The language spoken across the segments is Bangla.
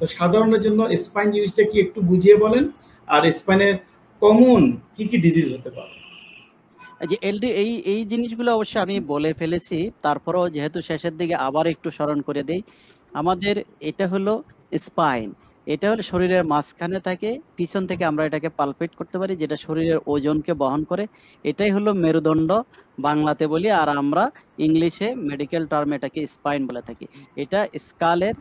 তো সাধারণের জন্য স্পাইন জিনিসটা কি একটু বুঝিয়ে বলেন আর স্পাইনের কমন কি কি ডিজিজ হতে পারে যে এলডি এই এই জিনিসগুলো অবশ্য আমি বলে ফেলেছি তারপরও যেহেতু শেষের দিকে আবার একটু স্মরণ করে দেই আমাদের এটা হলো স্পাইন এটা হলো শরীরের মাঝখানে থাকে পিছন থেকে আমরা এটাকে পালপেট করতে পারি যেটা শরীরের ওজনকে বহন করে এটাই হলো মেরুদণ্ড বাংলাতে বলি আর আমরা ইংলিশে মেডিকেল টার্ম এটাকে স্পাইন বলে থাকি এটা স্কালের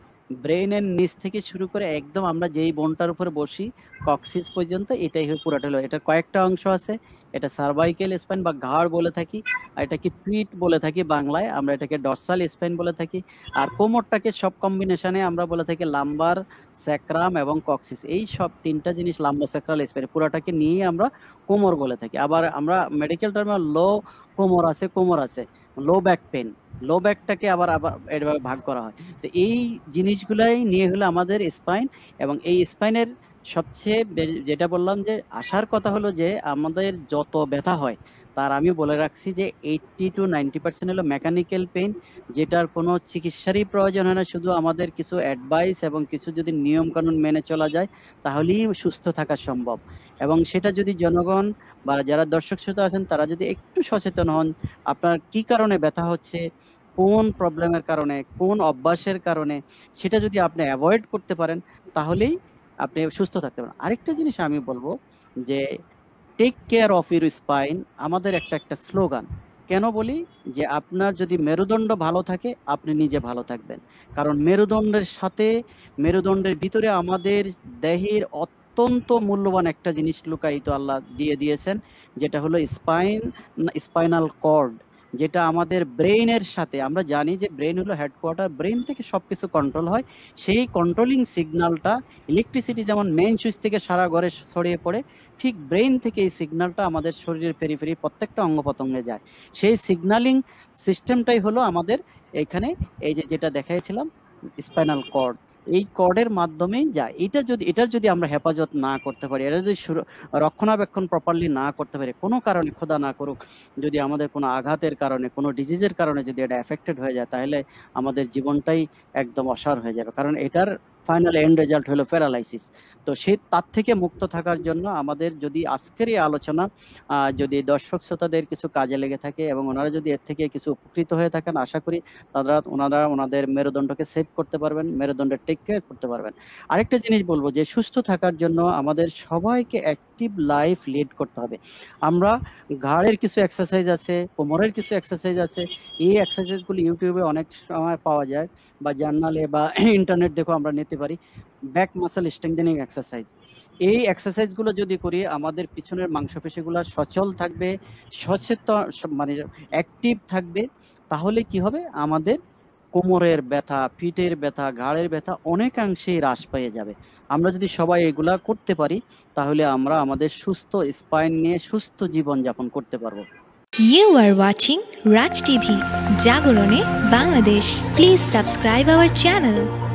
ব্রেইনের নিচ থেকে শুরু করে একদম আমরা যেই বনটার উপরে বসি কক্সিস পর্যন্ত এটাই হয়ে পুরাটা হলো এটা কয়েকটা অংশ আছে এটা সার্ভাইকেল স্পাইন বা ঘাড় বলে থাকি আর এটাকে পিট বলে থাকি বাংলায় আমরা এটাকে ডর্সাল স্পাইন বলে থাকি আর কোমরটাকে সব কম্বিনেশনে আমরা বলে থাকি লাম্বার স্যাক্রাম এবং কক্সিস এই সব তিনটা জিনিস লাম্বার স্যাক্রাল স্পাইন পুরাটাকে নিয়ে আমরা কোমর বলে থাকি আবার আমরা মেডিকেল টার্মে লো কোমর আছে কোমর আছে লো ব্যাক পেন লো ব্যাকটাকে আবার আবার এভাবে ভাগ করা হয় তো এই জিনিসগুলাই নিয়ে হলো আমাদের স্পাইন এবং এই স্পাইনের সবচেয়ে যেটা বললাম যে আসার কথা হলো যে আমাদের যত ব্যথা হয় তার আমি বলে রাখছি যে এইটটি টু নাইনটি পার্সেন্ট হলো মেকানিক্যাল পেইন যেটার কোনো চিকিৎসারই প্রয়োজন হয় না শুধু আমাদের কিছু অ্যাডভাইস এবং কিছু যদি নিয়মকানুন মেনে চলা যায় তাহলেই সুস্থ থাকা সম্ভব এবং সেটা যদি জনগণ বা যারা দর্শক শ্রোতা আছেন তারা যদি একটু সচেতন হন আপনার কি কারণে ব্যথা হচ্ছে কোন প্রবলেমের কারণে কোন অভ্যাসের কারণে সেটা যদি আপনি অ্যাভয়েড করতে পারেন তাহলেই আপনি সুস্থ থাকতে পারেন আরেকটা জিনিস আমি বলবো যে take care of your spine আমাদের একটা একটা স্লোগান কেন বলি যে আপনার যদি মেরুদণ্ড ভালো থাকে আপনি নিজে ভালো থাকবেন কারণ মেরুদণ্ডের সাথে মেরুদণ্ডের ভিতরে আমাদের দেহের অত্যন্ত মূল্যবান একটা জিনিস লুকায়িত আল্লাহ দিয়ে দিয়েছেন যেটা হলো স্পাইন স্পাইনাল কর্ড যেটা আমাদের ব্রেইনের সাথে আমরা জানি যে ব্রেন হলো হেডকোয়ার্টার ব্রেন থেকে সব কিছু কন্ট্রোল হয় সেই কন্ট্রোলিং সিগনালটা ইলেকট্রিসিটি যেমন মেইন সুইচ থেকে সারা ঘরে ছড়িয়ে পড়ে ঠিক ব্রেইন থেকে এই সিগনালটা আমাদের শরীরের ফেরি ফেরি প্রত্যেকটা অঙ্গ প্রত্যঙ্গে যায় সেই সিগনালিং সিস্টেমটাই হলো আমাদের এখানে এই যে যেটা দেখাইছিলাম স্পাইনাল কর্ড এই করের মাধ্যমে যায় এটা যদি এটার যদি আমরা হেফাজত না করতে পারি এটা যদি রক্ষণাবেক্ষণ প্রপারলি না করতে পারি কোনো কারণে খোদা না করুক যদি আমাদের কোনো আঘাতের কারণে কোনো ডিজিজের কারণে যদি এটা এফেক্টেড হয়ে যায় তাহলে আমাদের জীবনটাই একদম অসার হয়ে যাবে কারণ এটার ফাইনাল এন্ড রেজাল্ট হলো প্যারালাইসিস তো সে তার থেকে মুক্ত থাকার জন্য আমাদের যদি আজকের এই আলোচনা যদি দর্শক শ্রোতাদের কিছু কাজে লেগে থাকে এবং ওনারা যদি এর থেকে কিছু উপকৃত হয়ে থাকেন আশা করি তারা ওনারা ওনাদের মেরুদণ্ডকে সেট করতে পারবেন মেরুদণ্ডের টেক কেয়ার করতে পারবেন আরেকটা জিনিস বলবো যে সুস্থ থাকার জন্য আমাদের সবাইকে এক অ্যাক্টিভ লাইফ লিড করতে হবে আমরা ঘাড়ের কিছু এক্সারসাইজ আছে কোমরের কিছু এক্সারসাইজ আছে এই এক্সারসাইজগুলি ইউটিউবে অনেক সময় পাওয়া যায় বা জার্নালে বা ইন্টারনেট দেখো আমরা নিতে পারি ব্যাক মাসেল স্ট্রেংথেনিং এক্সারসাইজ এই এক্সারসাইজগুলো যদি করি আমাদের পিছনের মাংসপেশিগুলো সচল থাকবে সচেতন মানে অ্যাক্টিভ থাকবে তাহলে কি হবে আমাদের কোমরের ব্যথা পিঠের ব্যথা ঘাড়ের ব্যথা অনেকাংশেই হ্রাস পেয়ে যাবে আমরা যদি সবাই এগুলা করতে পারি তাহলে আমরা আমাদের সুস্থ স্পাইন নিয়ে সুস্থ জীবন যাপন করতে পারবো you are watching Raj TV জাগরণে Bangladesh please subscribe our channel